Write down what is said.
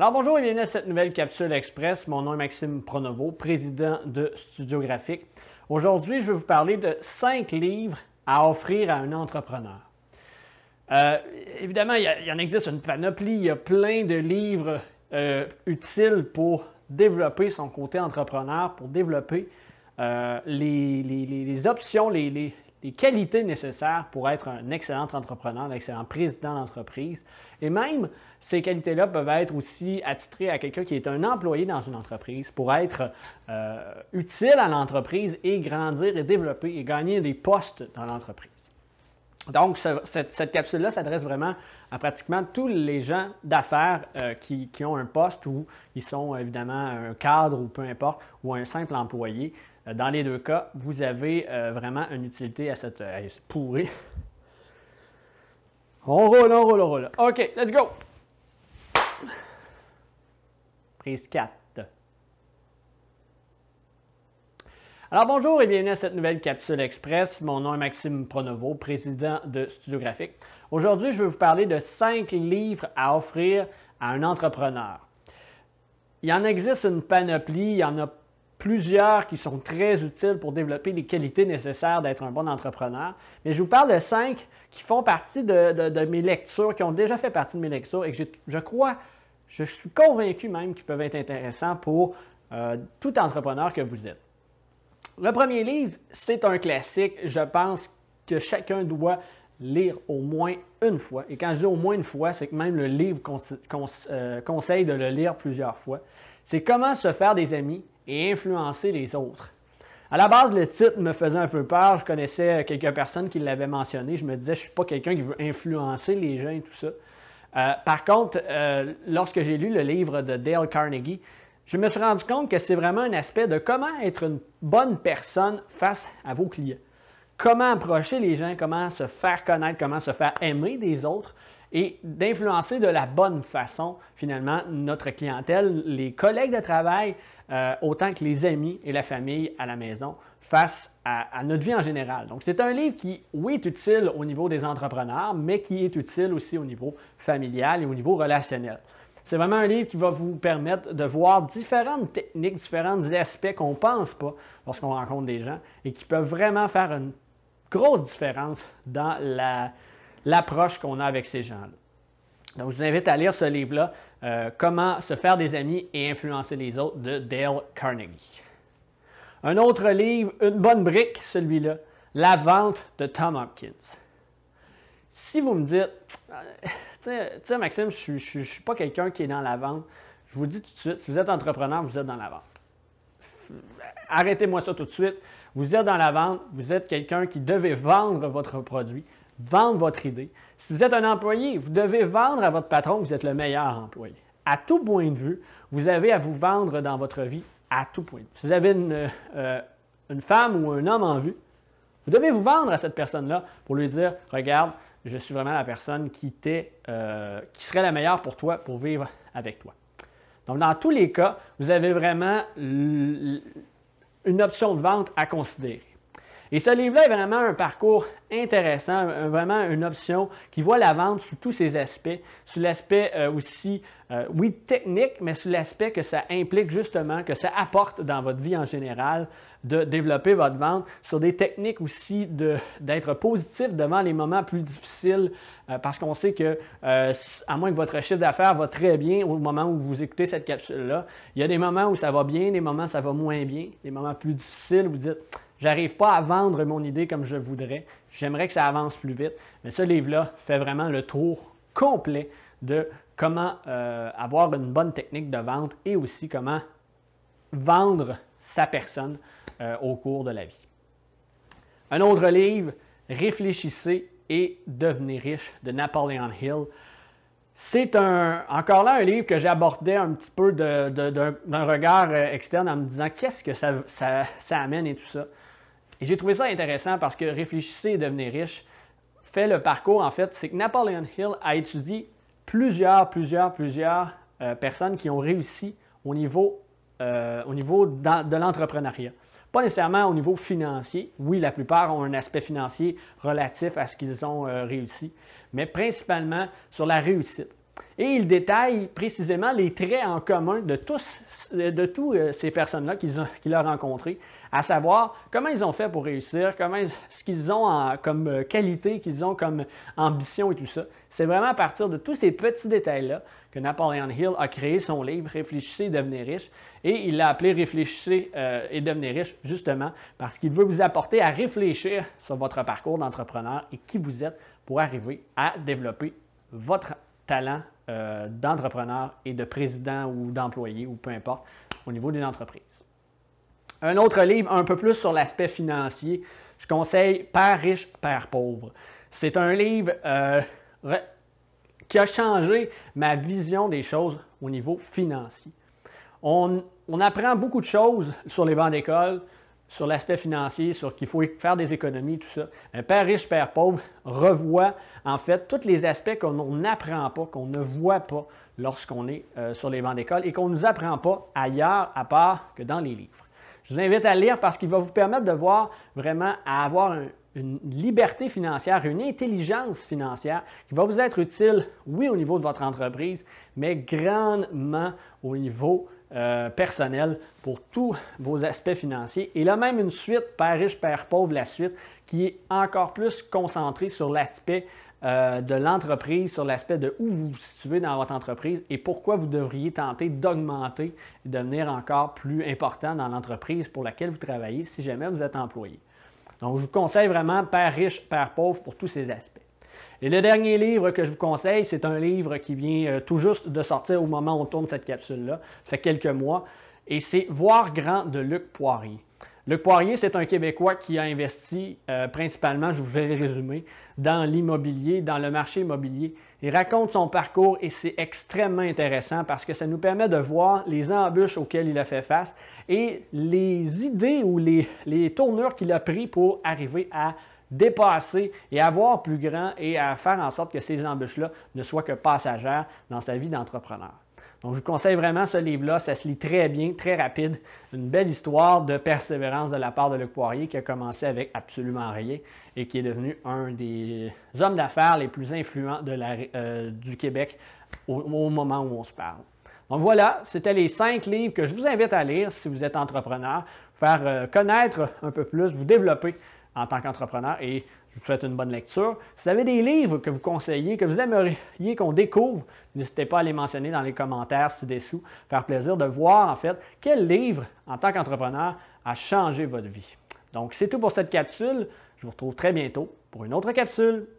Alors bonjour et bienvenue à cette nouvelle capsule express. Mon nom est Maxime Pronovo, président de Studio Graphique. Aujourd'hui, je vais vous parler de cinq livres à offrir à un entrepreneur. Euh, évidemment, il y, en existe une panoplie, il y a plein de livres euh, utiles pour développer son côté entrepreneur, pour développer euh, les, options, les, les qualités nécessaires pour être un excellent entrepreneur, un excellent président d'entreprise. Et même, ces qualités-là peuvent être aussi attitrées à quelqu'un qui est un employé dans une entreprise pour être euh, utile à l'entreprise et grandir et développer et gagner des postes dans l'entreprise. Donc, cette capsule-là s'adresse vraiment à pratiquement tous les gens d'affaires euh, qui, ont un poste ou ils sont évidemment un cadre ou peu importe, ou un simple employé. Euh, dans les deux cas, vous avez euh, vraiment une utilité à cette, à cette pourrie. On roule, on roule, on roule. OK, let's go! Prise 4. Alors bonjour et bienvenue à cette nouvelle capsule express. Mon nom est Maxime Pronovo, président de Studio Graphique. Aujourd'hui, je vais vous parler de cinq livres à offrir à un entrepreneur. Il en existe une panoplie, il y en a plusieurs qui sont très utiles pour développer les qualités nécessaires d'être un bon entrepreneur. Mais je vous parle de cinq qui font partie de, mes lectures, qui ont déjà fait partie de mes lectures et que je crois, je suis convaincu même qu'ils peuvent être intéressants pour euh, tout entrepreneur que vous êtes. Le premier livre, c'est un classique. Je pense que chacun doit lire au moins une fois. Et quand je dis au moins une fois, c'est que même le livre euh, conseille de le lire plusieurs fois. C'est comment se faire des amis et influencer les autres. À la base, le titre me faisait un peu peur. Je connaissais quelques personnes qui l'avaient mentionné. Je me disais, je ne suis pas quelqu'un qui veut influencer les gens et tout ça. Euh, par contre, euh, lorsque j'ai lu le livre de Dale Carnegie, je me suis rendu compte que c'est vraiment un aspect de comment être une bonne personne face à vos clients. Comment approcher les gens, comment se faire connaître, comment se faire aimer des autres et d'influencer de la bonne façon, finalement, notre clientèle, les collègues de travail, euh, autant que les amis et la famille à la maison face à, à notre vie en général. Donc, c'est un livre qui, oui, est utile au niveau des entrepreneurs, mais qui est utile aussi au niveau familial et au niveau relationnel. C'est vraiment un livre qui va vous permettre de voir différentes techniques, différents aspects qu'on ne pense pas lorsqu'on rencontre des gens et qui peuvent vraiment faire une grosse différence dans la, l'approche qu'on a avec ces gens-là. Donc, je vous invite à lire ce livre-là, euh, Comment se faire des amis et influencer les autres de Dale Carnegie. Un autre livre, une bonne brique, celui-là, La vente de Tom Hopkins. Si vous me dites, euh, Tiens Maxime, je ne suis pas quelqu'un qui est dans la vente. Je vous dis tout de suite, si vous êtes entrepreneur, vous êtes dans la vente. Arrêtez-moi ça tout de suite. Vous êtes dans la vente, vous êtes quelqu'un qui devait vendre votre produit, vendre votre idée. Si vous êtes un employé, vous devez vendre à votre patron que vous êtes le meilleur employé. À tout point de vue, vous avez à vous vendre dans votre vie à tout point de vue. Si vous avez une, euh, une femme ou un homme en vue, vous devez vous vendre à cette personne-là pour lui dire, regarde, je suis vraiment la personne qui, euh, qui serait la meilleure pour toi, pour vivre avec toi. Donc, dans tous les cas, vous avez vraiment une option de vente à considérer. Et ce livre-là est vraiment un parcours intéressant, vraiment une option qui voit la vente sous tous ses aspects, sous l'aspect euh, aussi, euh, oui, technique, mais sous l'aspect que ça implique justement, que ça apporte dans votre vie en général, de développer votre vente, sur des techniques aussi d'être positif devant les moments plus difficiles, euh, parce qu'on sait que, euh, à moins que votre chiffre d'affaires va très bien au moment où vous écoutez cette capsule-là, il y a des moments où ça va bien, des moments où ça va moins bien, des moments plus difficiles, où vous dites, j'arrive pas à vendre mon idée comme je voudrais, j'aimerais que ça avance plus vite. Mais ce livre-là fait vraiment le tour complet de comment euh, avoir une bonne technique de vente et aussi comment vendre sa personne euh, au cours de la vie. Un autre livre, Réfléchissez et devenez riche de Napoleon Hill. C'est encore là un livre que j'abordais un petit peu d'un regard euh, externe en me disant qu'est-ce que ça, amène et tout ça. Et j'ai trouvé ça intéressant parce que Réfléchissez et devenez riche fait le parcours en fait, c'est que Napoleon Hill a étudié plusieurs, plusieurs, plusieurs euh, personnes qui ont réussi au niveau de l'entrepreneuriat. Pas nécessairement au niveau financier. Oui, la plupart ont un aspect financier relatif à ce qu'ils ont euh, réussi, mais principalement sur la réussite. Et il détaille précisément les traits en commun de tous de tous euh, ces personnes-là qu'il a rencontrées, à savoir comment ils ont fait pour réussir, comment, ce qu'ils ont comme euh, qualité, qu'ils ont comme ambition et tout ça. C'est vraiment à partir de tous ces petits détails-là que Napoleon Hill a créé son livre Réfléchissez et devenez riche. Et il l'a appelé Réfléchissez euh, et devenez riche justement parce qu'il veut vous apporter à réfléchir sur votre parcours d'entrepreneur et qui vous êtes pour arriver à développer votre entreprise talent euh, d'entrepreneur et de président ou d'employé ou peu importe au niveau d'une entreprise. Un autre livre un peu plus sur l'aspect financier, je conseille Père riche, Père pauvre. C'est un livre euh, qui a changé ma vision des choses au niveau financier. On, apprend beaucoup de choses sur les ventes d'école, sur l'aspect financier, sur qu'il faut faire des économies, tout ça. Un père riche, père pauvre revoit en fait tous les aspects qu'on n'apprend pas, qu'on ne voit pas lorsqu'on est euh, sur les bancs d'école et qu'on ne nous apprend pas ailleurs à part que dans les livres. Je vous invite à lire parce qu'il va vous permettre de voir vraiment à avoir une liberté financière, une intelligence financière qui va vous être utile, oui, au niveau de votre entreprise, mais grandement au niveau euh, personnel pour tous vos aspects financiers. Et là, même une suite, père riche, père pauvre, la suite, qui est encore plus concentrée sur l'aspect euh, de l'entreprise, sur l'aspect de où vous vous situez dans votre entreprise et pourquoi vous devriez tenter d'augmenter et devenir encore plus important dans l'entreprise pour laquelle vous travaillez si jamais vous êtes employé. Donc, je vous conseille vraiment Père riche, Père pauvre pour tous ces aspects. Et le dernier livre que je vous conseille, c'est un livre qui vient euh, tout juste de sortir au moment où on tourne cette capsule-là, fait quelques mois, et c'est Voir grand de Luc Poirier. Luc Poirier, c'est un Québécois qui a investi euh, principalement, je vous vais résumer, dans l'immobilier, dans le marché immobilier. Il raconte son parcours et c'est extrêmement intéressant parce que ça nous permet de voir les embûches auxquelles il a fait face et les idées ou les, les tournures qu'il a pris pour arriver à dépasser et avoir plus grand et à faire en sorte que ces embûches-là ne soient que passagères dans sa vie d'entrepreneur. Donc, je vous conseille vraiment ce livre-là. Ça se lit très bien, très rapide. Une belle histoire de persévérance de la part de Luc Poirier qui a commencé avec absolument rien et qui est devenu un des hommes d'affaires les plus influents de euh, du Québec au moment où on se parle. Donc voilà, c'était les cinq livres que je vous invite à lire si vous êtes entrepreneur, faire euh, connaître un peu plus, vous développer en tant qu'entrepreneur et je vous souhaite une bonne lecture. Si vous avez des livres que vous conseillez, que vous aimeriez qu'on découvre, n'hésitez pas à les mentionner dans les commentaires ci-dessous. Faire plaisir de voir en fait quel livre en tant qu'entrepreneur a changé votre vie. Donc c'est tout pour cette capsule. Je vous retrouve très bientôt pour une autre capsule.